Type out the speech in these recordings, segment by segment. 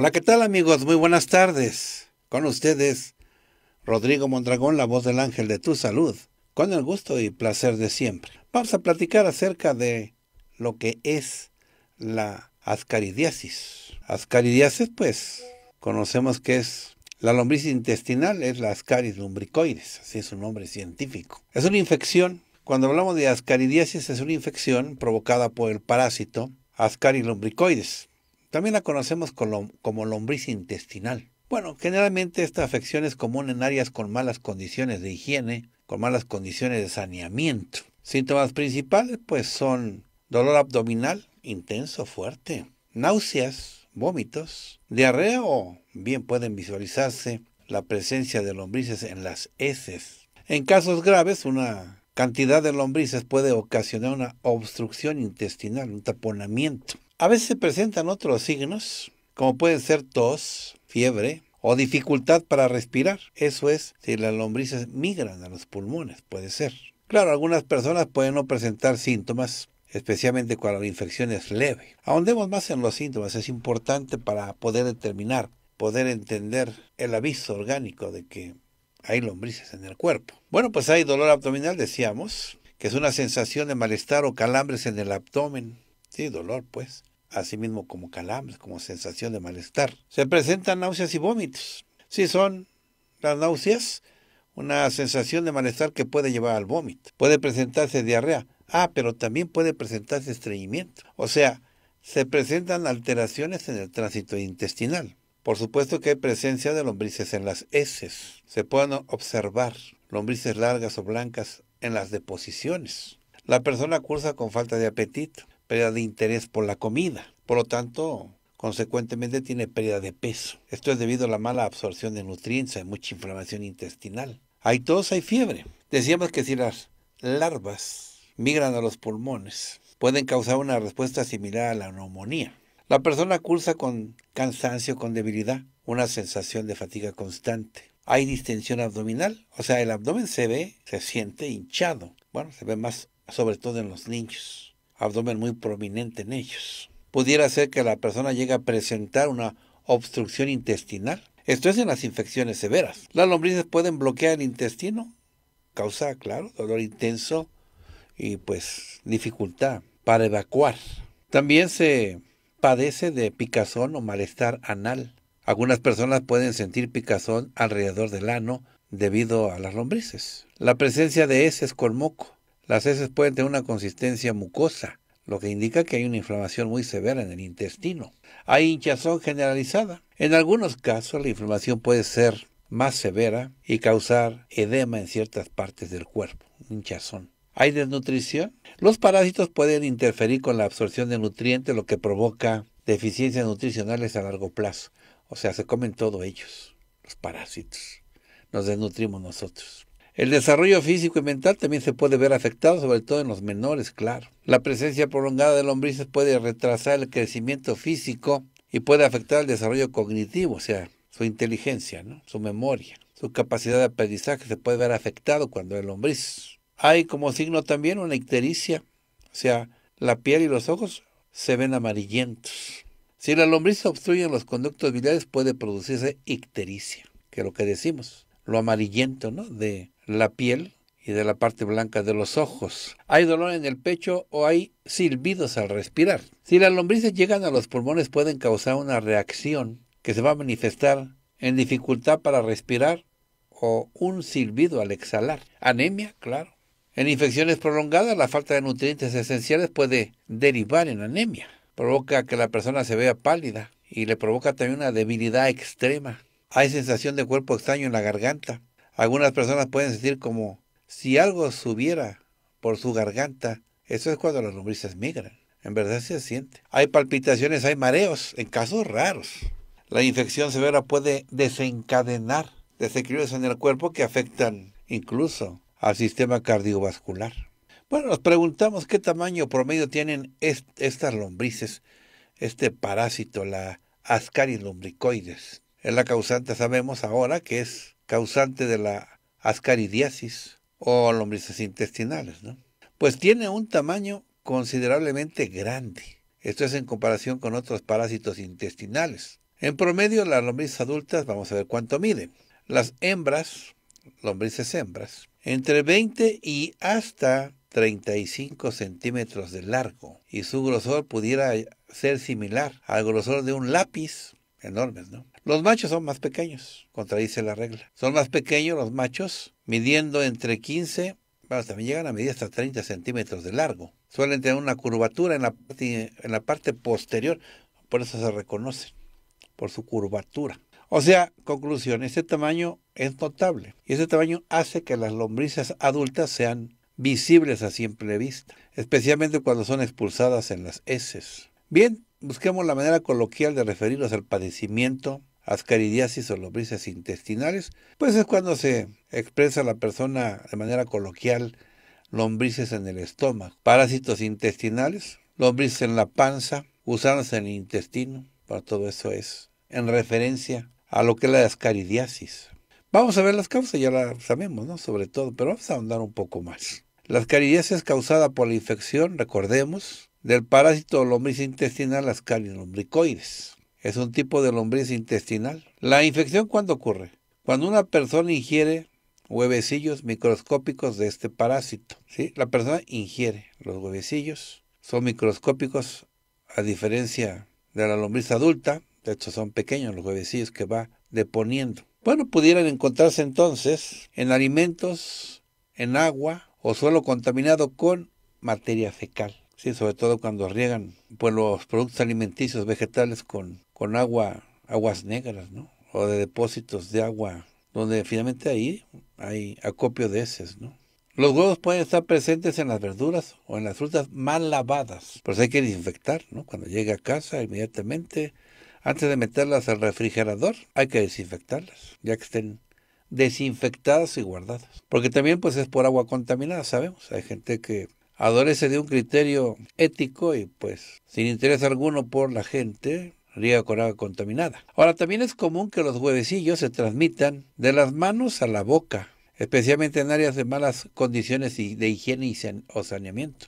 Hola, ¿qué tal amigos? Muy buenas tardes. Con ustedes, Rodrigo Mondragón, la voz del ángel de tu salud, con el gusto y placer de siempre. Vamos a platicar acerca de lo que es la ascaridiasis. Ascaridiasis, pues, conocemos que es la lombriz intestinal, es la ascaris lumbricoides, así es su nombre científico. Es una infección. Cuando hablamos de ascaridiasis, es una infección provocada por el parásito Ascaris lumbricoides también la conocemos como lombriz intestinal. Bueno, generalmente esta afección es común en áreas con malas condiciones de higiene, con malas condiciones de saneamiento. Síntomas principales pues son dolor abdominal intenso, fuerte, náuseas, vómitos, diarrea o bien pueden visualizarse la presencia de lombrices en las heces. En casos graves, una cantidad de lombrices puede ocasionar una obstrucción intestinal, un taponamiento. A veces se presentan otros signos, como pueden ser tos, fiebre o dificultad para respirar. Eso es si las lombrices migran a los pulmones, puede ser. Claro, algunas personas pueden no presentar síntomas, especialmente cuando la infección es leve. Ahondemos más en los síntomas, es importante para poder determinar, poder entender el aviso orgánico de que hay lombrices en el cuerpo. Bueno, pues hay dolor abdominal, decíamos, que es una sensación de malestar o calambres en el abdomen. Sí, dolor, pues así mismo como calambres, como sensación de malestar. Se presentan náuseas y vómitos. Sí son las náuseas, una sensación de malestar que puede llevar al vómito. Puede presentarse diarrea. Ah, pero también puede presentarse estreñimiento. O sea, se presentan alteraciones en el tránsito intestinal. Por supuesto que hay presencia de lombrices en las heces. Se pueden observar lombrices largas o blancas en las deposiciones. La persona cursa con falta de apetito, pérdida de interés por la comida. Por lo tanto, consecuentemente tiene pérdida de peso. Esto es debido a la mala absorción de nutrientes, hay mucha inflamación intestinal. Hay tos, hay fiebre. Decíamos que si las larvas migran a los pulmones, pueden causar una respuesta similar a la neumonía. La persona cursa con cansancio, con debilidad, una sensación de fatiga constante. Hay distensión abdominal, o sea, el abdomen se ve, se siente hinchado. Bueno, se ve más sobre todo en los niños abdomen muy prominente en ellos. Pudiera ser que la persona llegue a presentar una obstrucción intestinal. Esto es en las infecciones severas. Las lombrices pueden bloquear el intestino, causa, claro, dolor intenso y pues dificultad para evacuar. También se padece de picazón o malestar anal. Algunas personas pueden sentir picazón alrededor del ano debido a las lombrices. La presencia de heces con moco. Las heces pueden tener una consistencia mucosa, lo que indica que hay una inflamación muy severa en el intestino. Hay hinchazón generalizada. En algunos casos la inflamación puede ser más severa y causar edema en ciertas partes del cuerpo, hinchazón. Hay desnutrición. Los parásitos pueden interferir con la absorción de nutrientes, lo que provoca deficiencias nutricionales a largo plazo. O sea, se comen todos ellos, los parásitos. Nos desnutrimos nosotros. El desarrollo físico y mental también se puede ver afectado, sobre todo en los menores, claro. La presencia prolongada de lombrices puede retrasar el crecimiento físico y puede afectar el desarrollo cognitivo, o sea, su inteligencia, ¿no? su memoria. Su capacidad de aprendizaje se puede ver afectado cuando hay lombrices. Hay como signo también una ictericia, o sea, la piel y los ojos se ven amarillentos. Si la lombriz obstruye los conductos biliares puede producirse ictericia, que es lo que decimos, lo amarillento ¿no? de la piel y de la parte blanca de los ojos. Hay dolor en el pecho o hay silbidos al respirar. Si las lombrices llegan a los pulmones pueden causar una reacción que se va a manifestar en dificultad para respirar o un silbido al exhalar. Anemia, claro. En infecciones prolongadas la falta de nutrientes esenciales puede derivar en anemia. Provoca que la persona se vea pálida y le provoca también una debilidad extrema. Hay sensación de cuerpo extraño en la garganta, algunas personas pueden sentir como si algo subiera por su garganta. Eso es cuando las lombrices migran. En verdad se siente. Hay palpitaciones, hay mareos, en casos raros. La infección severa puede desencadenar desequilibrios en el cuerpo que afectan incluso al sistema cardiovascular. Bueno, nos preguntamos qué tamaño promedio tienen estas lombrices, este parásito, la Ascaris lumbricoides. Es la causante, sabemos ahora que es causante de la ascaridiasis o lombrices intestinales, ¿no? Pues tiene un tamaño considerablemente grande. Esto es en comparación con otros parásitos intestinales. En promedio, las lombrices adultas, vamos a ver cuánto miden. Las hembras, lombrices hembras, entre 20 y hasta 35 centímetros de largo y su grosor pudiera ser similar al grosor de un lápiz, enormes, ¿no? Los machos son más pequeños, contradice la regla. Son más pequeños los machos, midiendo entre 15, bueno, también llegan a medir hasta 30 centímetros de largo. Suelen tener una curvatura en la, parte, posterior, por eso se reconocen, por su curvatura. O sea, conclusión, este tamaño es notable y este tamaño hace que las lombrices adultas sean visibles a simple vista, especialmente cuando son expulsadas en las heces. Bien, busquemos la manera coloquial de referirnos al padecimiento ascaridiasis o lombrices intestinales, pues es cuando se expresa la persona de manera coloquial lombrices en el estómago, parásitos intestinales, lombrices en la panza, gusanos en el intestino, para todo eso es en referencia a lo que es la ascaridiasis. Vamos a ver las causas, ya las sabemos, ¿no? Sobre todo, pero vamos a ahondar un poco más. La ascaridiasis es causada por la infección, recordemos, del parásito lombriz intestinal Ascaris lombricoides es un tipo de lombriz intestinal. La infección cuando ocurre? Cuando una persona ingiere huevecillos microscópicos de este parásito. ¿sí? La persona ingiere los huevecillos, son microscópicos a diferencia de la lombriz adulta, de hecho son pequeños los huevecillos que va deponiendo. Bueno, pudieran encontrarse entonces en alimentos, en agua o suelo contaminado con materia fecal. Sí, sobre todo cuando riegan pues, los productos alimenticios vegetales con con agua, aguas negras, ¿no? O de depósitos de agua, donde finalmente ahí hay acopio de heces, ¿no? Los huevos pueden estar presentes en las verduras o en las frutas mal lavadas, pues hay que desinfectar, ¿no? Cuando llegue a casa inmediatamente, antes de meterlas al refrigerador, hay que desinfectarlas, ya que estén desinfectadas y guardadas. Porque también pues es por agua contaminada, sabemos. Hay gente que adolece de un criterio ético y pues sin interés alguno por la gente, riega con agua contaminada. Ahora, también es común que los huevecillos se transmitan de las manos a la boca, especialmente en áreas de malas condiciones de higiene o saneamiento.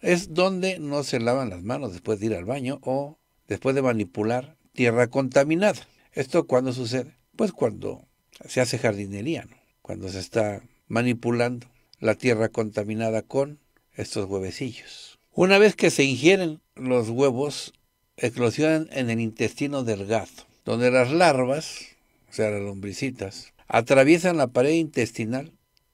Es donde no se lavan las manos después de ir al baño o después de manipular tierra contaminada. ¿Esto cuándo sucede? Pues cuando se hace jardinería, cuando se está manipulando la tierra contaminada con estos huevecillos. Una vez que se ingieren los huevos, eclosionan en el intestino delgado, donde las larvas, o sea, las lombricitas, atraviesan la pared intestinal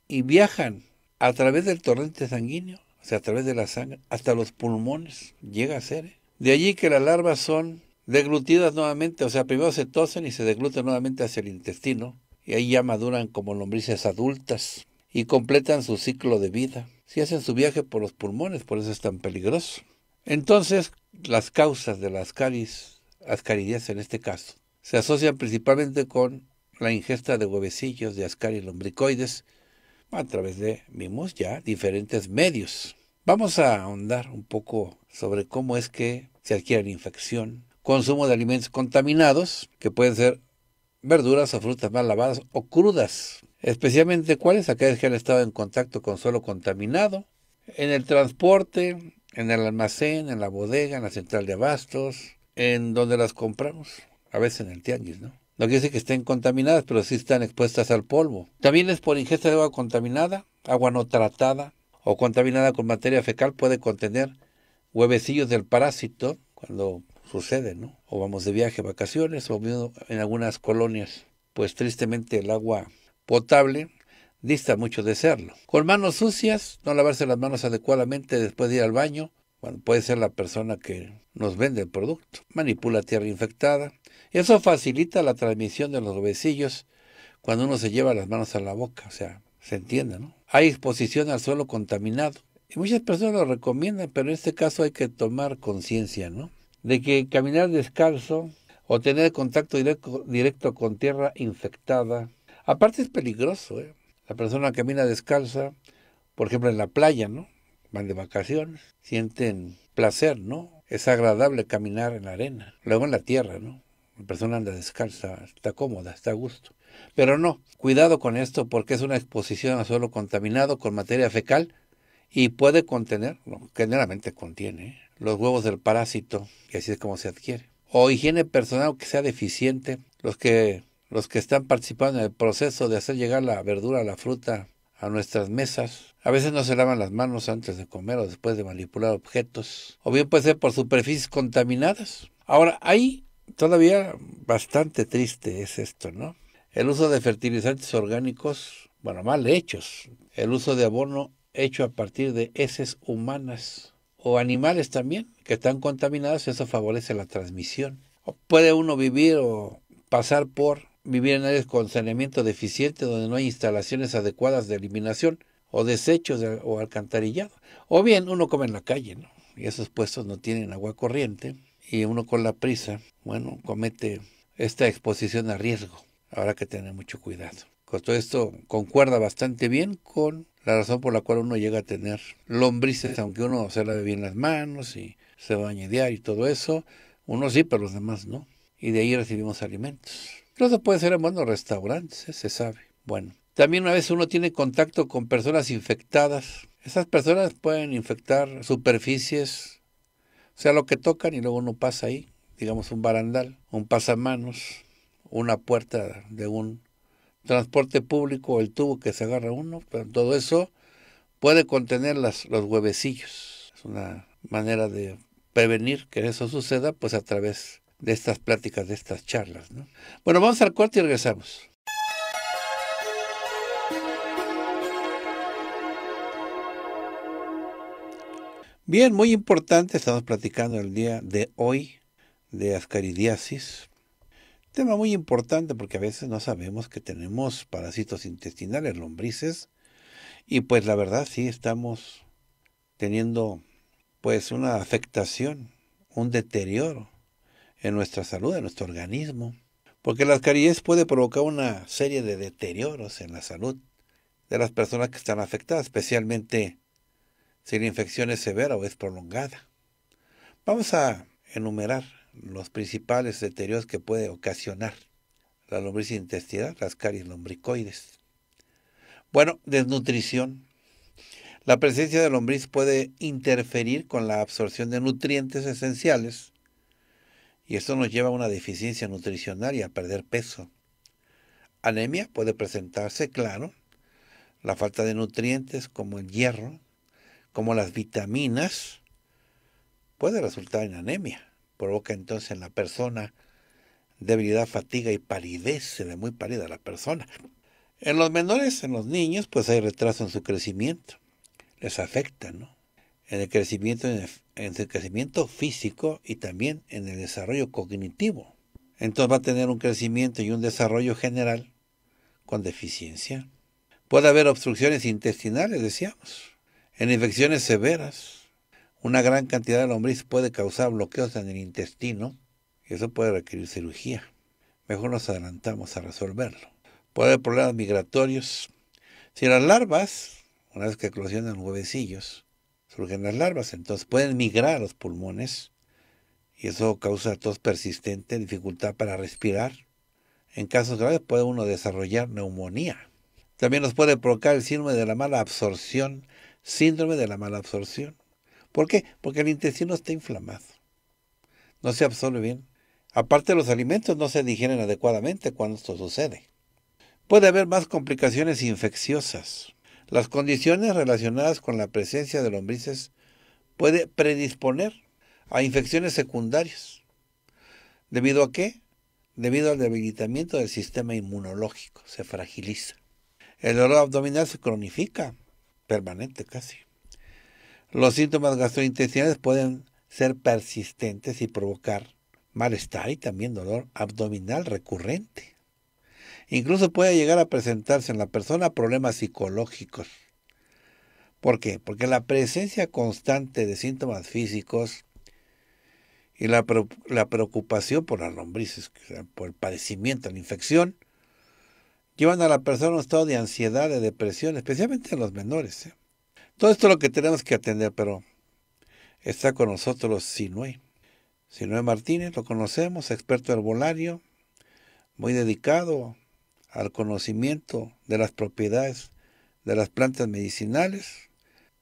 y viajan a través del torrente sanguíneo, o sea, a través de la sangre, hasta los pulmones, llega a ser. ¿eh? De allí que las larvas son deglutidas nuevamente, o sea, primero se tosen y se degluten nuevamente hacia el intestino, y ahí ya maduran como lombrices adultas y completan su ciclo de vida. Si hacen su viaje por los pulmones, por eso es tan peligroso. Entonces, las causas de las ascaris, en este caso, se asocian principalmente con la ingesta de huevecillos de ascaris lombricoides a través de, vimos ya, diferentes medios. Vamos a ahondar un poco sobre cómo es que se adquiere la infección, consumo de alimentos contaminados, que pueden ser verduras o frutas mal lavadas o crudas, especialmente cuáles aquellas que han estado en contacto con suelo contaminado, en el transporte, en el almacén, en la bodega, en la central de abastos, en donde las compramos, a veces en el tianguis, ¿no? No quiere decir que estén contaminadas, pero sí están expuestas al polvo. También es por ingesta de agua contaminada, agua no tratada o contaminada con materia fecal puede contener huevecillos del parásito cuando sucede, ¿no? O vamos de viaje, vacaciones, o en algunas colonias. Pues tristemente el agua potable dista mucho de serlo. Con manos sucias, no lavarse las manos adecuadamente después de ir al baño, bueno, puede ser la persona que nos vende el producto, manipula tierra infectada. Eso facilita la transmisión de los huesillos cuando uno se lleva las manos a la boca, o sea, se entiende, ¿no? Hay exposición al suelo contaminado. Y muchas personas lo recomiendan, pero en este caso hay que tomar conciencia, ¿no? De que caminar descalzo o tener contacto directo, directo con tierra infectada, aparte es peligroso, ¿eh? La persona camina descalza, por ejemplo, en la playa, ¿no? Van de vacaciones, sienten placer, ¿no? Es agradable caminar en la arena, luego en la tierra, ¿no? La persona anda descalza, está cómoda, está a gusto. Pero no, cuidado con esto porque es una exposición a suelo contaminado con materia fecal y puede contener, generalmente contiene, ¿eh? los huevos del parásito, que así es como se adquiere. O higiene personal que sea deficiente, los que los que están participando en el proceso de hacer llegar la verdura, la fruta a nuestras mesas. A veces no se lavan las manos antes de comer o después de manipular objetos. O bien puede ser por superficies contaminadas. Ahora, ahí todavía bastante triste es esto, ¿no? El uso de fertilizantes orgánicos, bueno, mal hechos. El uso de abono hecho a partir de heces humanas o animales también que están contaminadas, eso favorece la transmisión. puede uno vivir o pasar por vivir en áreas con saneamiento deficiente donde no hay instalaciones adecuadas de eliminación o desechos o alcantarillado. O bien uno come en la calle, ¿no? Y esos puestos no tienen agua corriente y uno con la prisa, bueno, comete esta exposición a riesgo. Habrá que tener mucho cuidado. Con todo esto concuerda bastante bien con la razón por la cual uno llega a tener lombrices, aunque uno se lave bien las manos y se a diario y todo eso. Uno sí, pero los demás no. Y de ahí recibimos alimentos. Pero eso puede ser en buenos restaurantes, ¿eh? se sabe. Bueno, también una vez uno tiene contacto con personas infectadas. Esas personas pueden infectar superficies, o sea, lo que tocan y luego uno pasa ahí, digamos un barandal, un pasamanos, una puerta de un transporte público, el tubo que se agarra uno, todo eso puede contener los huevecillos. Es una manera de prevenir que eso suceda, pues a través de estas pláticas, de estas charlas. Bueno, vamos al cuarto y regresamos. Bien, muy importante, estamos platicando el día de hoy de ascaridiasis. Tema muy importante porque a veces no sabemos que tenemos parásitos intestinales, lombrices, y pues la verdad sí estamos teniendo pues una afectación, un deterioro en nuestra salud, en nuestro organismo. Porque la caries puede provocar una serie de deterioros en la salud de las personas que están afectadas, especialmente si la infección es severa o es prolongada. Vamos a enumerar los principales deterioros que puede ocasionar la lombriz intestinal, las caries lombricoides. Bueno, desnutrición. La presencia de lombriz puede interferir con la absorción de nutrientes esenciales y esto nos lleva a una deficiencia nutricional y a perder peso. Anemia puede presentarse, claro, la falta de nutrientes como el hierro, como las vitaminas, puede resultar en anemia. Provoca entonces en la persona debilidad, fatiga y palidez, se ve muy pálida la persona. En los menores, en los niños, pues hay retraso en su crecimiento. Les afecta, ¿no? en el crecimiento, en el, crecimiento físico y también en el desarrollo cognitivo. Entonces va a tener un crecimiento y un desarrollo general con deficiencia. Puede haber obstrucciones intestinales, decíamos, en infecciones severas. Una gran cantidad de lombriz puede causar bloqueos en el intestino y eso puede requerir cirugía. Mejor nos adelantamos a resolverlo. Puede haber problemas migratorios. Si las larvas, una vez que eclosionan huevecillos, surgen las larvas. Entonces pueden migrar a los pulmones y eso causa tos persistente, dificultad para respirar. En casos graves puede uno desarrollar neumonía. También nos puede provocar el síndrome de la mala absorción, síndrome de la mala absorción. ¿Por qué? Porque el intestino está inflamado. No se absorbe bien. Aparte los alimentos no se digieren adecuadamente cuando esto sucede. Puede haber más complicaciones infecciosas. Las condiciones relacionadas con la presencia de lombrices puede predisponer a infecciones secundarias. ¿Debido a qué? Debido al debilitamiento del sistema inmunológico, se fragiliza. El dolor abdominal se cronifica, permanente casi. Los síntomas gastrointestinales pueden ser persistentes y provocar malestar y también dolor abdominal recurrente. Incluso puede llegar a presentarse en la persona problemas psicológicos. ¿Por qué? Porque la presencia constante de síntomas físicos y la, preocupación por las lombrices, por el padecimiento, la infección, llevan a la persona a un estado de ansiedad, de depresión, especialmente en los menores. ¿eh? Todo esto es lo que tenemos que atender, pero está con nosotros Sinue. Sinue Martínez, lo conocemos, experto herbolario, muy dedicado al conocimiento de las propiedades de las plantas medicinales,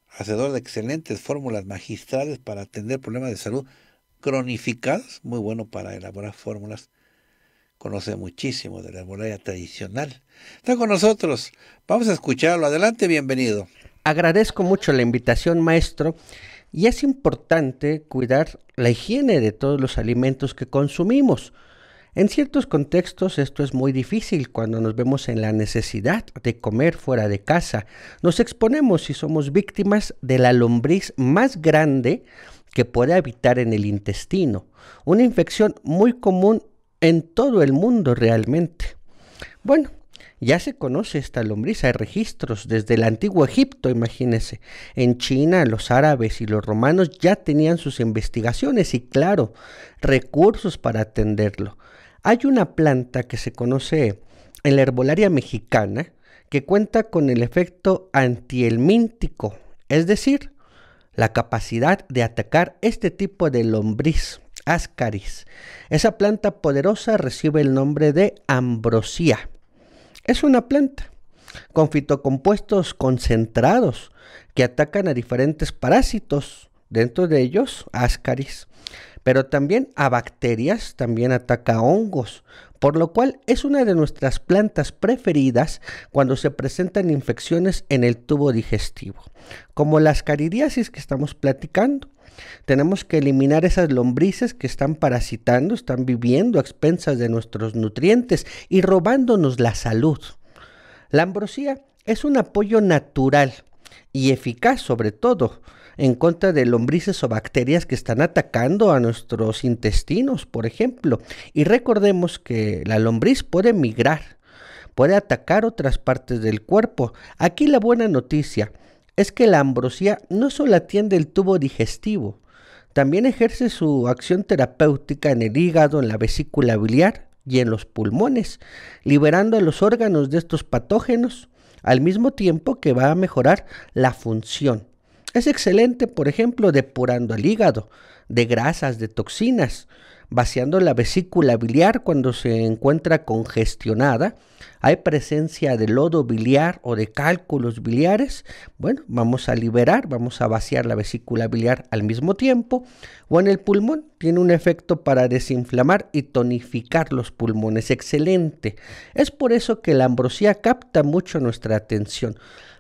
hacedor de excelentes fórmulas magistrales para atender problemas de salud cronificados, muy bueno para elaborar fórmulas. Conoce muchísimo de la herbolaria tradicional. Está con nosotros. Vamos a escucharlo. Adelante, bienvenido. Agradezco mucho la invitación, maestro. Y es importante cuidar la higiene de todos los alimentos que consumimos en ciertos contextos esto es muy difícil cuando nos vemos en la necesidad de comer fuera de casa. Nos exponemos y somos víctimas de la lombriz más grande que puede habitar en el intestino, una infección muy común en todo el mundo realmente. Bueno, ya se conoce esta lombriz, hay registros desde el antiguo Egipto, imagínense. En China, los árabes y los romanos ya tenían sus investigaciones y, claro, recursos para atenderlo. Hay una planta que se conoce en la herbolaria mexicana que cuenta con el efecto antihelmíntico, es decir, la capacidad de atacar este tipo de lombriz, ascaris. Esa planta poderosa recibe el nombre de ambrosía. Es una planta con fitocompuestos concentrados que atacan a diferentes parásitos, dentro de ellos ascaris pero también a bacterias, también ataca a hongos, por lo cual es una de nuestras plantas preferidas cuando se presentan infecciones en el tubo digestivo, como las caridiasis que estamos platicando. Tenemos que eliminar esas lombrices que están parasitando, están viviendo a expensas de nuestros nutrientes y robándonos la salud. La ambrosía es un apoyo natural y eficaz sobre todo en contra de lombrices o bacterias que están atacando a nuestros intestinos, por ejemplo. Y recordemos que la lombriz puede migrar, puede atacar otras partes del cuerpo. Aquí la buena noticia es que la ambrosía no solo atiende el tubo digestivo, también ejerce su acción terapéutica en el hígado, en la vesícula biliar y en los pulmones, liberando a los órganos de estos patógenos, al mismo tiempo que va a mejorar la función es excelente, por ejemplo, depurando el hígado de grasas, de toxinas, vaciando la vesícula biliar cuando se encuentra congestionada, hay presencia de lodo biliar o de cálculos biliares, bueno, vamos a liberar, vamos a vaciar la vesícula biliar al mismo tiempo, o en el pulmón, tiene un efecto para desinflamar y tonificar los pulmones, excelente. Es por eso que la ambrosía capta mucho nuestra atención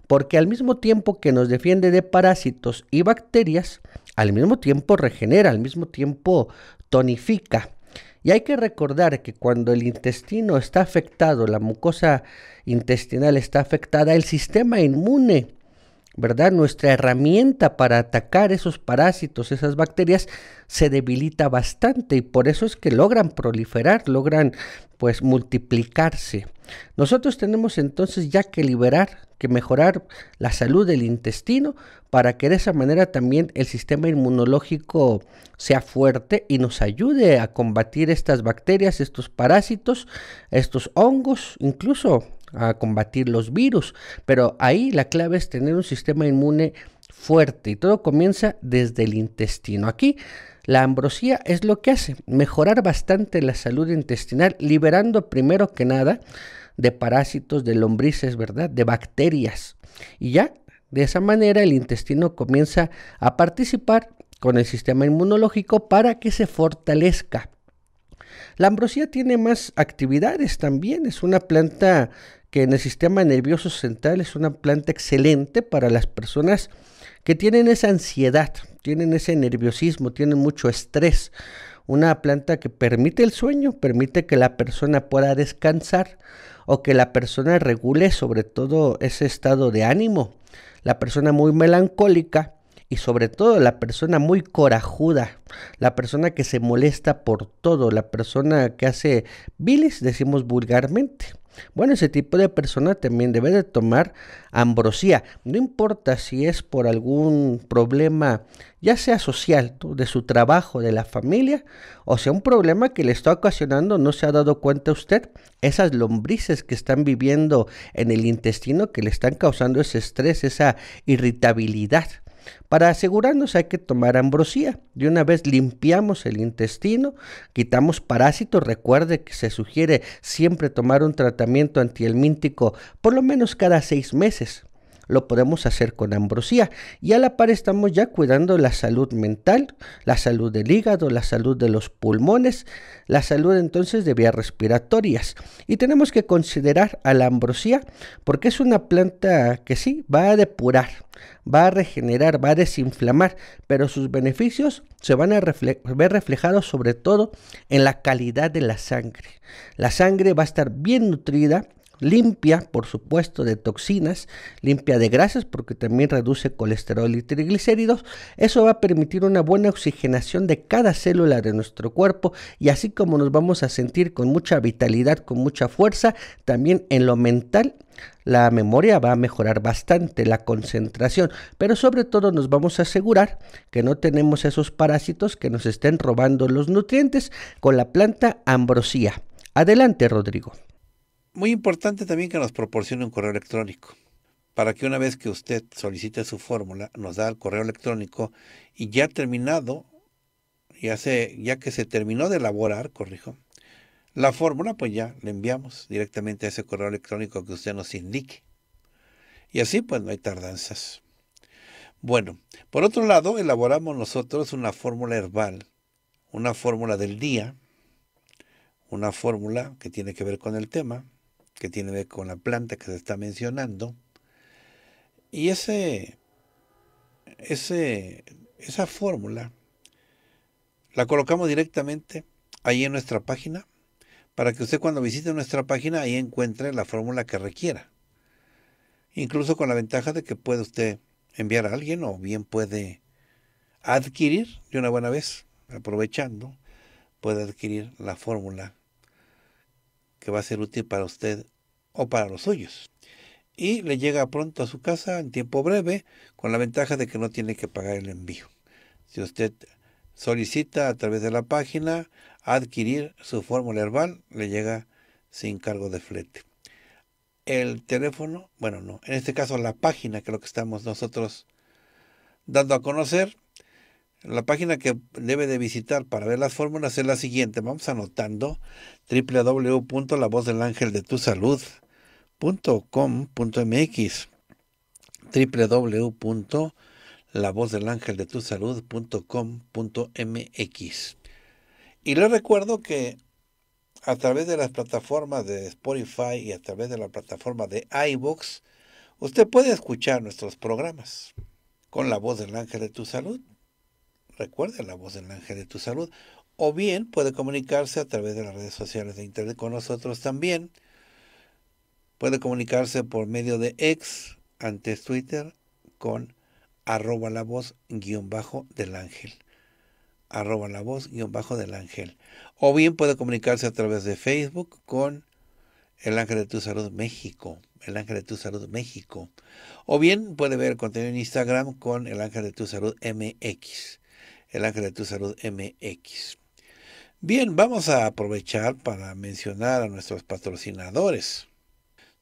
porque al mismo tiempo que nos defiende de parásitos y bacterias, al mismo tiempo regenera, al mismo tiempo tonifica. Y hay que recordar que cuando el intestino está afectado, la mucosa intestinal está afectada, el sistema inmune, ¿verdad? Nuestra herramienta para atacar esos parásitos, esas bacterias, se debilita bastante y por eso es que logran proliferar, logran pues multiplicarse. Nosotros tenemos entonces ya que liberar, que mejorar la salud del intestino para que de esa manera también el sistema inmunológico sea fuerte y nos ayude a combatir estas bacterias, estos parásitos, estos hongos, incluso a combatir los virus. Pero ahí la clave es tener un sistema inmune fuerte y todo comienza desde el intestino. Aquí la ambrosía es lo que hace, mejorar bastante la salud intestinal, liberando primero que nada de parásitos, de lombrices, ¿verdad? De bacterias. Y ya, de esa manera el intestino comienza a participar con el sistema inmunológico para que se fortalezca. La ambrosía tiene más actividades también, es una planta que en el sistema nervioso central es una planta excelente para las personas que tienen esa ansiedad, tienen ese nerviosismo, tienen mucho estrés. Una planta que permite el sueño, permite que la persona pueda descansar o que la persona regule sobre todo ese estado de ánimo. La persona muy melancólica y sobre todo la persona muy corajuda, la persona que se molesta por todo, la persona que hace bilis, decimos vulgarmente. Bueno, ese tipo de persona también debe de tomar ambrosía. No importa si es por algún problema, ya sea social, de su trabajo, de la familia, o sea, un problema que le está ocasionando, no se ha dado cuenta usted, esas lombrices que están viviendo en el intestino que le están causando ese estrés, esa irritabilidad. Para asegurarnos hay que tomar ambrosía. De una vez limpiamos el intestino, quitamos parásitos. Recuerde que se sugiere siempre tomar un tratamiento antihelmíntico por lo menos cada seis meses lo podemos hacer con ambrosía. Y a la par estamos ya cuidando la salud mental, la salud del hígado, la salud de los pulmones, la salud entonces de vías respiratorias. Y tenemos que considerar a la ambrosía porque es una planta que sí va a depurar, va a regenerar, va a desinflamar, pero sus beneficios se van a ver reflejados sobre todo en la calidad de la sangre. La sangre va a estar bien nutrida, limpia, por supuesto, de toxinas, limpia de grasas, porque también reduce colesterol y triglicéridos. Eso va a permitir una buena oxigenación de cada célula de nuestro cuerpo y así como nos vamos a sentir con mucha vitalidad, con mucha fuerza, también en lo mental la memoria va a mejorar bastante, la concentración, pero sobre todo nos vamos a asegurar que no tenemos esos parásitos que nos estén robando los nutrientes con la planta ambrosía. Adelante, Rodrigo. Muy importante también que nos proporcione un correo electrónico para que una vez que usted solicite su fórmula, nos da el correo electrónico y ya terminado, ya, se, ya que se terminó de elaborar, corrijo, la fórmula, pues ya le enviamos directamente a ese correo electrónico que usted nos indique. Y así pues no hay tardanzas. Bueno, por otro lado, elaboramos nosotros una fórmula herbal, una fórmula del día, una fórmula que tiene que ver con el tema, que tiene que ver con la planta que se está mencionando. Y esa fórmula la colocamos directamente ahí en nuestra página para que usted cuando visite nuestra página ahí encuentre la fórmula que requiera. Incluso con la ventaja de que puede usted enviar a alguien o bien puede adquirir de una buena vez, aprovechando, puede adquirir la fórmula que va a ser útil para usted o para los suyos. Y le llega pronto a su casa en tiempo breve, con la ventaja de que no tiene que pagar el envío. Si usted solicita a través de la página adquirir su fórmula herbal, le llega sin cargo de flete. El teléfono, bueno, no, en este caso la página que es lo que estamos nosotros dando a conocer, la página que debe de visitar para ver las fórmulas es la siguiente. Vamos anotando salud www.lavozdelangeldetusalud.com.mx www.lavozdelangeldetusalud.com.mx Y les recuerdo que a través de las plataformas de Spotify y a través de la plataforma de iVoox, usted puede escuchar nuestros programas con la voz del ángel de tu salud. Recuerde la voz del ángel de tu salud. O bien puede comunicarse a través de las redes sociales de internet con nosotros también. Puede comunicarse por medio de ex, antes Twitter, con arroba la voz guión bajo del ángel. Arroba la voz guión bajo del ángel. O bien puede comunicarse a través de Facebook con el ángel de tu salud México. El ángel de tu salud México. O bien puede ver contenido en Instagram con el ángel de tu salud MX. El ángel de tu salud MX. Bien, vamos a aprovechar para mencionar a nuestros patrocinadores.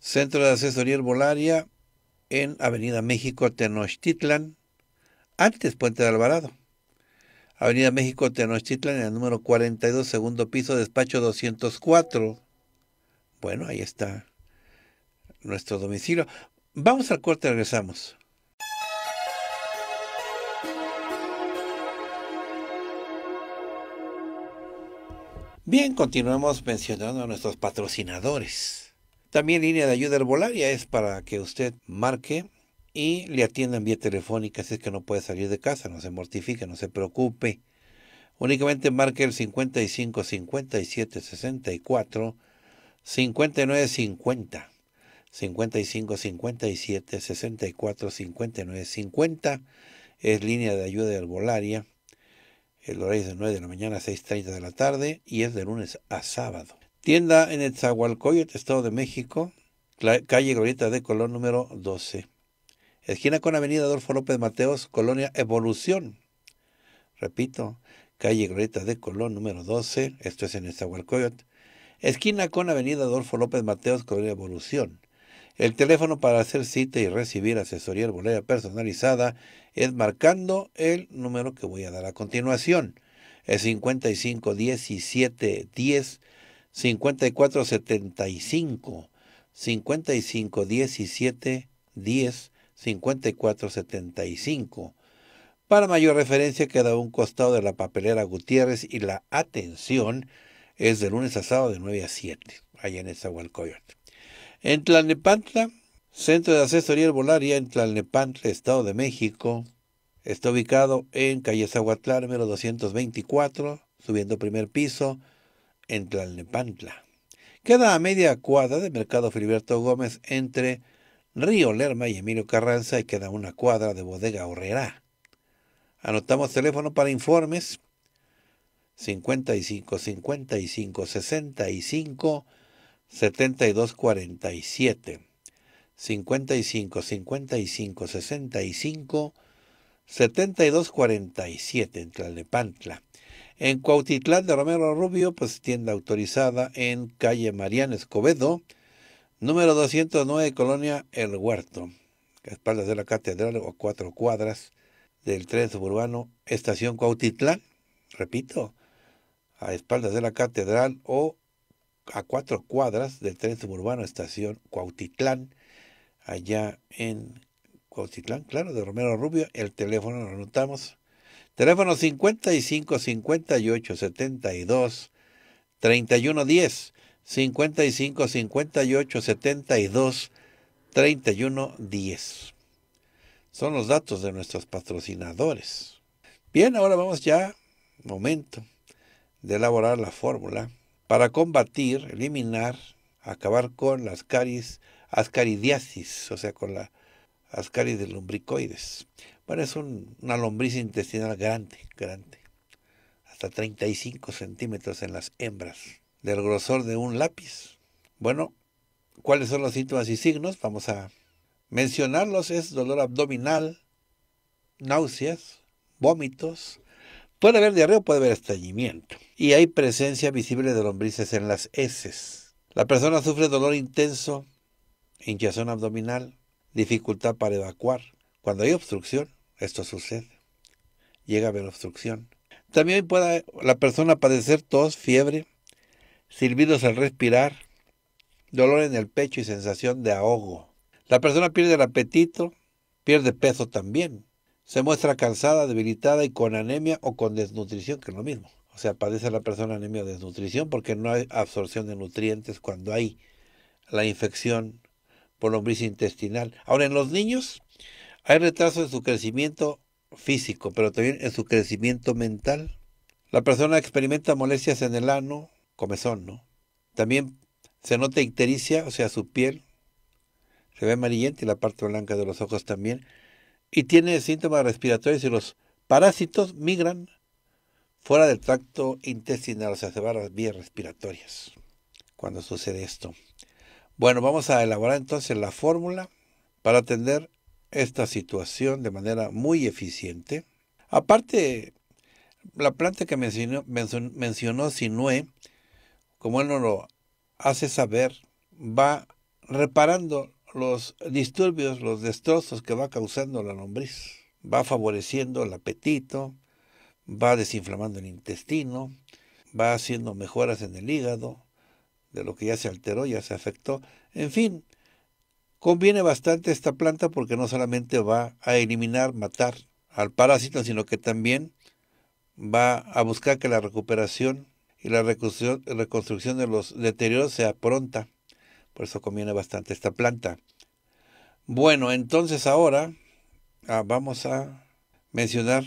Centro de Asesoría Herbolaria en Avenida México Tenochtitlan, antes Puente de Alvarado. Avenida México Tenochtitlan en el número 42, segundo piso, despacho 204. Bueno, ahí está nuestro domicilio. Vamos al corte, regresamos. Bien, continuamos mencionando a nuestros patrocinadores. También línea de ayuda herbolaria es para que usted marque y le atiendan vía telefónica si es que no puede salir de casa, no se mortifique, no se preocupe. Únicamente marque el 55 57 64 59 50. 55 57 64 59 50 es línea de ayuda herbolaria. El horario es de 9 de la mañana a 6.30 de la tarde y es de lunes a sábado. Tienda en el Estado de México, calle Glorieta de Colón número 12. Esquina con Avenida Adolfo López Mateos, Colonia Evolución. Repito, calle Glorieta de Colón número 12, esto es en el Esquina con Avenida Adolfo López Mateos, Colonia Evolución. El teléfono para hacer cita y recibir asesoría bolera personalizada es marcando el número que voy a dar a continuación. Es 55 10 5475 5517 10 5475. Para mayor referencia queda un costado de la papelera Gutiérrez y la atención es de lunes a sábado de 9 a 7, allá en Esahualcoyot. En Tlalnepantla, Centro de Asesoría Herbolaria en Tlalnepantla, Estado de México, está ubicado en calle Zahuatlán, número 224, subiendo primer piso, en Tlalnepantla. Queda a media cuadra de mercado Filiberto Gómez entre Río Lerma y Emilio Carranza y queda una cuadra de bodega Horrera. Anotamos teléfono para informes 55 55 65 72 47 55 55 65 72 47 en Tlalnepantla. En Cuautitlán de Romero Rubio, pues tienda autorizada en calle Mariana Escobedo, número 209, Colonia El Huerto, a espaldas de la catedral o a cuatro cuadras del tren suburbano Estación Cuautitlán, repito, a espaldas de la catedral o a cuatro cuadras del tren suburbano Estación Cuautitlán, allá en Cuautitlán, claro, de Romero Rubio, el teléfono lo anotamos Teléfono 55 58 72 3110 55 58 72 31 10. Son los datos de nuestros patrocinadores. Bien, ahora vamos ya, momento, de elaborar la fórmula para combatir, eliminar, acabar con la ascaris, ascaridiasis, o sea, con la ascaris de lumbricoides. Parece una lombriz intestinal grande, grande, hasta 35 centímetros en las hembras, del grosor de un lápiz. Bueno, ¿cuáles son los síntomas y signos? Vamos a mencionarlos. Es dolor abdominal, náuseas, vómitos. Puede haber diarrea puede haber estreñimiento. Y hay presencia visible de lombrices en las heces. La persona sufre dolor intenso, hinchazón abdominal, dificultad para evacuar, cuando hay obstrucción, esto sucede. Llega a haber obstrucción. También puede la persona padecer tos, fiebre, silbidos al respirar, dolor en el pecho y sensación de ahogo. La persona pierde el apetito, pierde peso también. Se muestra cansada, debilitada y con anemia o con desnutrición, que es lo mismo. O sea, padece la persona anemia o desnutrición porque no hay absorción de nutrientes cuando hay la infección por lombriz intestinal. Ahora, en los niños hay retraso en su crecimiento físico, pero también en su crecimiento mental. La persona experimenta molestias en el ano, comezón, ¿no? También se nota ictericia, o sea, su piel se ve amarillenta y la parte blanca de los ojos también. Y tiene síntomas respiratorios y los parásitos migran fuera del tracto intestinal, o sea, se van las vías respiratorias cuando sucede esto. Bueno, vamos a elaborar entonces la fórmula para atender esta situación de manera muy eficiente. Aparte, la planta que mencionó, mencionó Sinué, como él no lo hace saber, va reparando los disturbios, los destrozos que va causando la lombriz. Va favoreciendo el apetito, va desinflamando el intestino, va haciendo mejoras en el hígado, de lo que ya se alteró, ya se afectó. En fin, Conviene bastante esta planta porque no solamente va a eliminar, matar al parásito, sino que también va a buscar que la recuperación y la reconstrucción de los deterioros sea pronta. Por eso conviene bastante esta planta. Bueno, entonces ahora ah, vamos a mencionar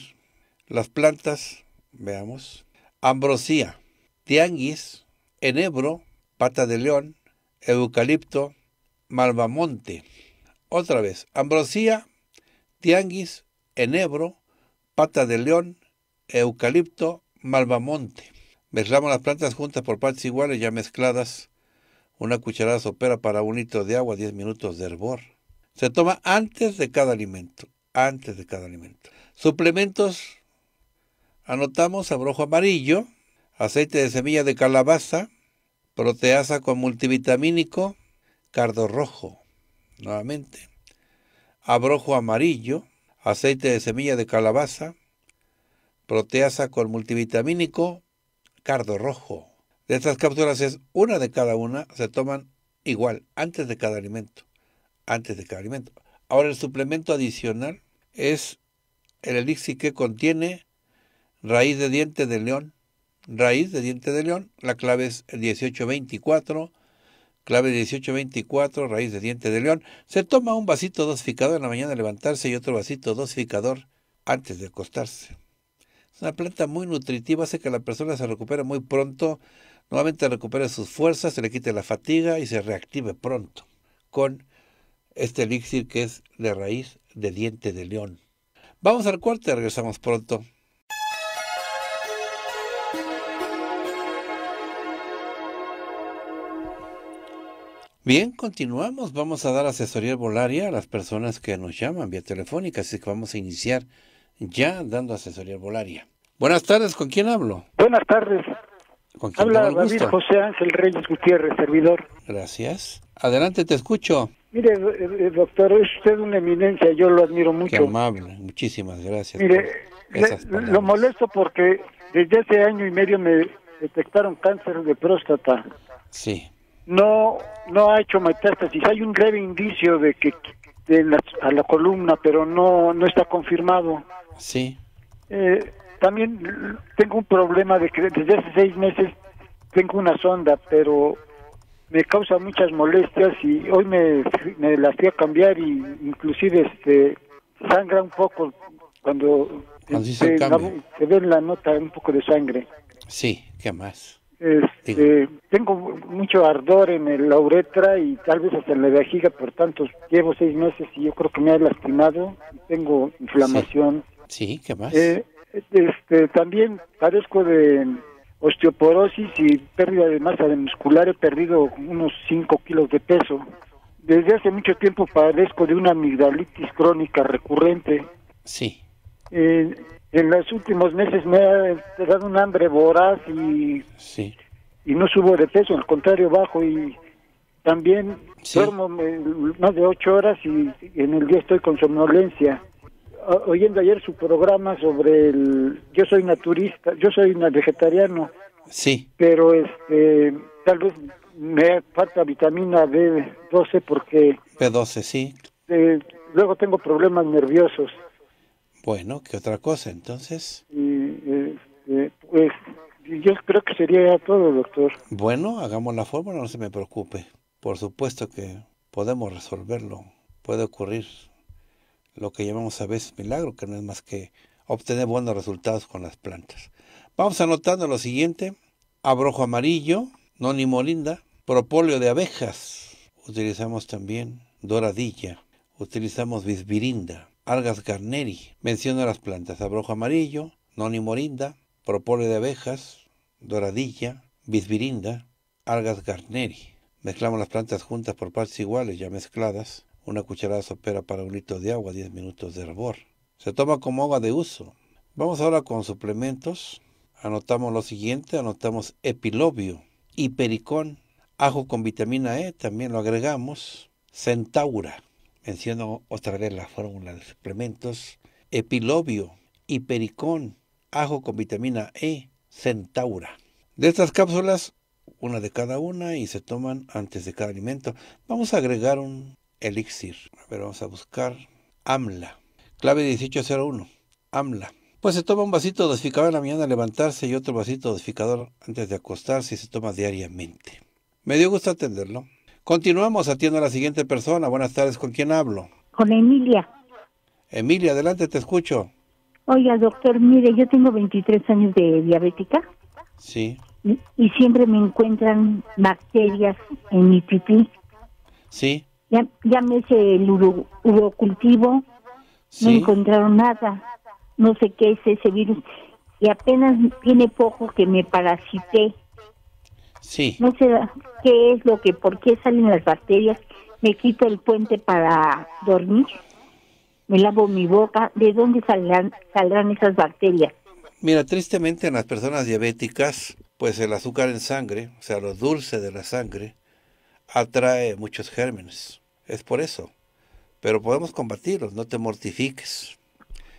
las plantas. Veamos. Ambrosía, tianguis, enebro, pata de león, eucalipto, Malvamonte. Otra vez, Ambrosía, Tianguis, Enebro, Pata de León, Eucalipto, Malvamonte. Mezclamos las plantas juntas por partes iguales ya mezcladas. Una cucharada sopera para un litro de agua, 10 minutos de hervor. Se toma antes de cada alimento, antes de cada alimento. Suplementos, anotamos abrojo amarillo, aceite de semilla de calabaza, proteasa con multivitamínico, cardo rojo, nuevamente, abrojo amarillo, aceite de semilla de calabaza, proteasa con multivitamínico, cardo rojo. De estas cápsulas es una de cada una, se toman igual, antes de cada alimento. Antes de cada alimento. Ahora el suplemento adicional es el elixir que contiene raíz de diente de león. Raíz de diente de león, la clave es el 1824 Clave 1824, raíz de diente de león. Se toma un vasito dosificador en la mañana al levantarse y otro vasito dosificador antes de acostarse. Es una planta muy nutritiva, hace que la persona se recupere muy pronto, nuevamente recupere sus fuerzas, se le quite la fatiga y se reactive pronto con este elixir que es de raíz de diente de león. Vamos al y regresamos pronto. Bien, continuamos. Vamos a dar asesoría volaria a las personas que nos llaman vía telefónica, así que vamos a iniciar ya dando asesoría volaria. Buenas tardes, ¿con quién hablo? Buenas tardes. ¿Con quién Habla David José Ángel Reyes Gutiérrez, servidor. Gracias. Adelante, te escucho. Mire, eh, eh, doctor, es usted una eminencia, yo lo admiro mucho. Qué amable, muchísimas gracias. Mire, lo molesto porque desde hace año y medio me detectaron cáncer de próstata. Sí no no ha hecho metástasis. Hay un breve indicio de que la, a la columna, pero no no está confirmado. Sí. Eh, también tengo un problema de que desde hace seis meses tengo una sonda, pero me causa muchas molestias y hoy me, me las fui a cambiar y inclusive este sangra un poco cuando se, se ve en la nota un poco de sangre. Sí, ¿qué más? Este, Tengo mucho ardor en la uretra y tal vez hasta en la vejiga, por tanto, llevo seis meses y yo creo que me ha lastimado. Tengo inflamación. Sí, ¿qué más? Eh, este, también padezco de osteoporosis y pérdida de masa muscular. He perdido unos 5 kilos de peso. Desde hace mucho tiempo padezco de una amigdalitis crónica recurrente. Sí. Eh, en los últimos meses me ha dado un hambre voraz y, y no subo de peso, al contrario bajo y también duermo eh, más de ocho horas y en el día estoy con somnolencia. oyendo ayer su programa sobre el... Yo soy naturista, yo soy una vegetariano. Sí. Pero este, tal vez me falta vitamina B12 porque... B12, sí. Eh, luego tengo problemas nerviosos. Bueno, ¿qué otra cosa entonces? pues yo creo que sería ya todo, doctor. Bueno, hagamos la fórmula, no se me preocupe. Por supuesto que podemos resolverlo. Puede ocurrir lo que llamamos a veces milagro, que no es más que obtener buenos resultados con las plantas. Vamos anotando lo siguiente. Abrojo amarillo, nonimolinda, propolio propóleo de abejas. Utilizamos también doradilla. Utilizamos bisbirinda. Algas Garneri menciona las plantas abrojo amarillo, noni morinda, propole de abejas, doradilla, bisbirinda, algas Garneri. Mezclamos las plantas juntas por partes iguales, ya mezcladas. Una cucharada sopera para un litro de agua, 10 minutos de hervor. Se toma como agua de uso. Vamos ahora con suplementos. Anotamos lo siguiente, anotamos epilobio, hipericón, ajo con vitamina E, también lo agregamos, centaura, Enciendo otra vez la fórmula de suplementos, epilobio, hipericón, ajo con vitamina E, centaura. De estas cápsulas, una de cada una y se toman antes de cada alimento. Vamos a agregar un elixir. A ver, vamos a buscar AMLA. Clave 1801. AMLA. Pues se toma un vasito dosificador en la mañana al levantarse y otro vasito dosificador antes de acostarse y se toma diariamente. Me dio gusto atenderlo. Continuamos, atiendo a la siguiente persona. Buenas tardes, ¿con quién hablo? Con Emilia. Emilia, adelante, te escucho. Oiga, doctor, mire, yo tengo 23 años de diabética. Sí. Y, siempre me encuentran bacterias en mi pipí. Sí. Ya, me hice el urocultivo, no encontraron nada. No sé qué es ese virus. Y apenas tiene poco que me parasité. Sí. No sé qué es lo que, por qué salen las bacterias. Me quito el puente para dormir. Me lavo mi boca. ¿De dónde saldrán, saldrán esas bacterias? Mira, tristemente en las personas diabéticas, pues el azúcar en sangre, o sea, lo dulce de la sangre, atrae muchos gérmenes. Es por eso. Pero podemos combatirlos, no te mortifiques.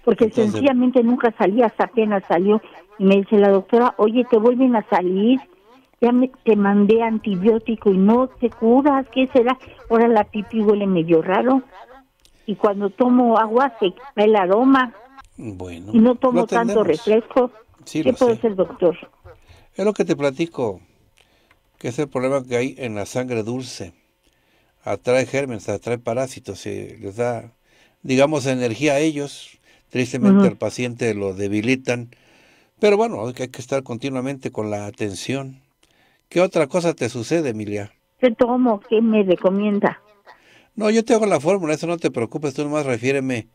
Porque sencillamente nunca salías, hasta apenas salió. Y me dice la doctora, oye, te vuelven a salir ya me, te mandé antibiótico y no te curas, ¿qué será? Ahora la pipi huele medio raro. Y cuando tomo agua se el aroma. Bueno. Y no tomo tanto refresco. Sí, ¿Qué puede ser, doctor? Es lo que te platico, que es el problema que hay en la sangre dulce. Atrae gérmenes, atrae parásitos, Y les da, digamos, energía a ellos. Tristemente el paciente lo debilitan. Pero bueno, hay que estar continuamente con la atención. ¿Qué otra cosa te sucede, Emilia? ¿Qué tomo? ¿Qué me recomienda? No, yo te hago la fórmula, eso no te preocupes, tú nomás refiéreme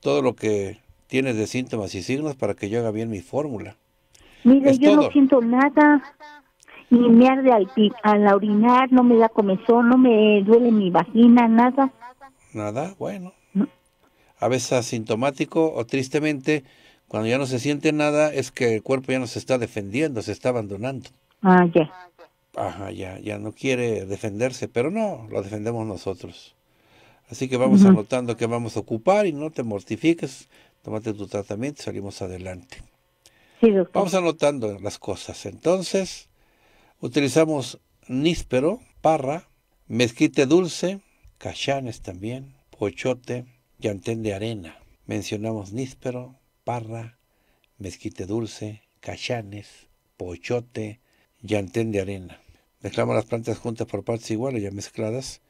todo lo que tienes de síntomas y signos para que yo haga bien mi fórmula. Mira, yo no siento nada, ni me arde al, al orinar, no me da comezón, no me duele mi vagina, nada. Nada, bueno. Mm. A veces asintomático o tristemente, cuando ya no se siente nada, es que el cuerpo ya no se está defendiendo, se está abandonando. Ah, ya. Ajá, ya, ya no quiere defenderse, pero no, lo defendemos nosotros. Así que vamos anotando que vamos a ocupar y no te mortifiques, tómate tu tratamiento y salimos adelante. Vamos anotando las cosas. Entonces, utilizamos níspero, parra, mezquite dulce, cachanes también, pochote, llantén de arena. Mencionamos níspero, parra, mezquite dulce, cachanes, pochote, llantén de arena. Mezclamos las plantas juntas por partes iguales, ya mezcladas,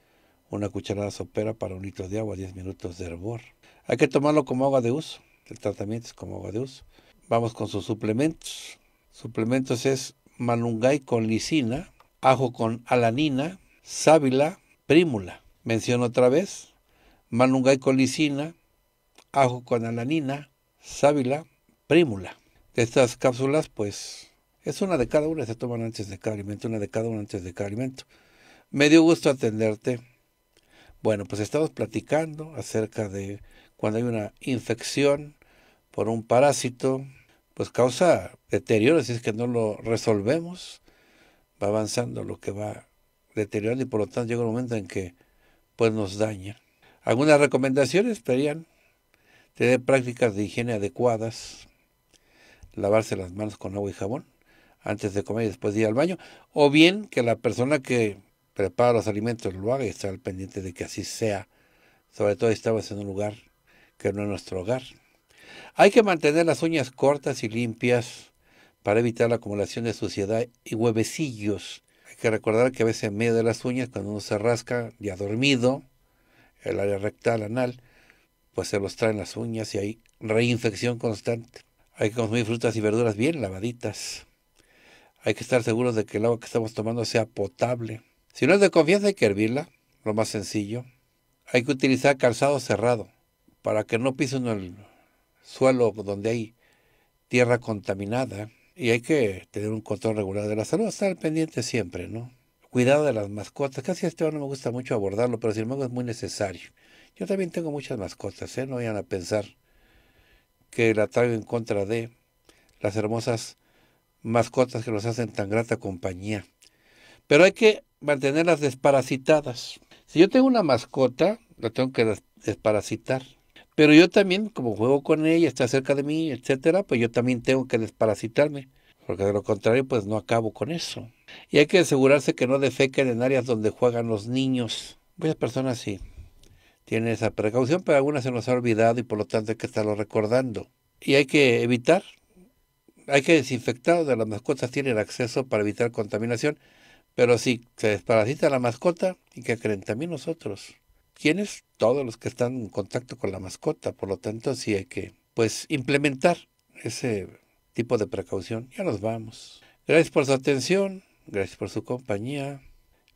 una cucharada sopera para un litro de agua, 10 minutos de hervor. Hay que tomarlo como agua de uso, el tratamiento es como agua de uso. Vamos con sus suplementos. Suplementos es manungay con lisina, ajo con alanina, sábila, prímula. Menciono otra vez, Manungay con lisina, ajo con alanina, sábila, prímula. estas cápsulas, pues es una de cada una, se toman antes de cada alimento, una de cada una antes de cada alimento. Me dio gusto atenderte. Bueno, pues estamos platicando acerca de cuando hay una infección por un parásito, pues causa deterioro, si es que no lo resolvemos, va avanzando lo que va deteriorando y por lo tanto llega un momento en que pues nos daña. Algunas recomendaciones serían tener prácticas de higiene adecuadas, lavarse las manos con agua y jabón, antes de comer y después de ir al baño, o bien que la persona que prepara los alimentos lo haga y esté al pendiente de que así sea, sobre todo si estamos en un lugar que no es nuestro hogar. Hay que mantener las uñas cortas y limpias para evitar la acumulación de suciedad y huevecillos. Hay que recordar que a veces en medio de las uñas, cuando uno se rasca ya dormido, el área rectal anal, pues se los traen las uñas y hay reinfección constante. Hay que consumir frutas y verduras bien lavaditas. Hay que estar seguros de que el agua que estamos tomando sea potable. Si no es de confianza hay que hervirla, lo más sencillo. Hay que utilizar calzado cerrado para que no pise uno el suelo donde hay tierra contaminada. Y hay que tener un control regular de la salud, estar pendiente siempre, ¿no? Cuidado de las mascotas. Casi a este no me gusta mucho abordarlo, pero sin embargo es muy necesario. Yo también tengo muchas mascotas, ¿eh? No vayan a pensar que la traigo en contra de las hermosas mascotas que nos hacen tan grata compañía. Pero hay que mantenerlas desparasitadas. Si yo tengo una mascota, la tengo que desparasitar. Pero yo también, como juego con ella, está cerca de mí, etcétera, pues yo también tengo que desparasitarme. Porque de lo contrario, pues no acabo con eso. Y hay que asegurarse que no defequen en áreas donde juegan los niños. Muchas personas sí tienen esa precaución, pero algunas se nos ha olvidado y por lo tanto hay que estarlo recordando. Y hay que evitar hay que desinfectar donde las mascotas tienen acceso para evitar contaminación, pero si se desparasita la mascota, ¿y que creen? También nosotros. ¿Quiénes? Todos los que están en contacto con la mascota, por lo tanto, sí hay que pues implementar ese tipo de precaución. Ya nos vamos. Gracias por su atención, gracias por su compañía,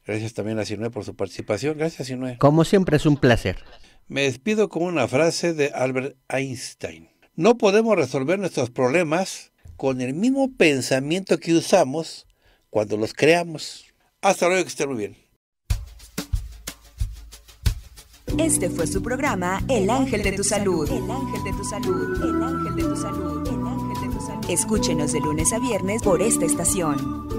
gracias también a Sinue por su participación. Gracias, Sinue. Como siempre, es un placer. Me despido con una frase de Albert Einstein. No podemos resolver nuestros problemas con el mismo pensamiento que usamos cuando los creamos. Hasta luego, que estén muy bien. Este fue su programa El Ángel de tu Salud. El Ángel de tu Salud. El Ángel de Salud. El Ángel de tu Salud. Escúchenos de lunes a viernes por esta estación.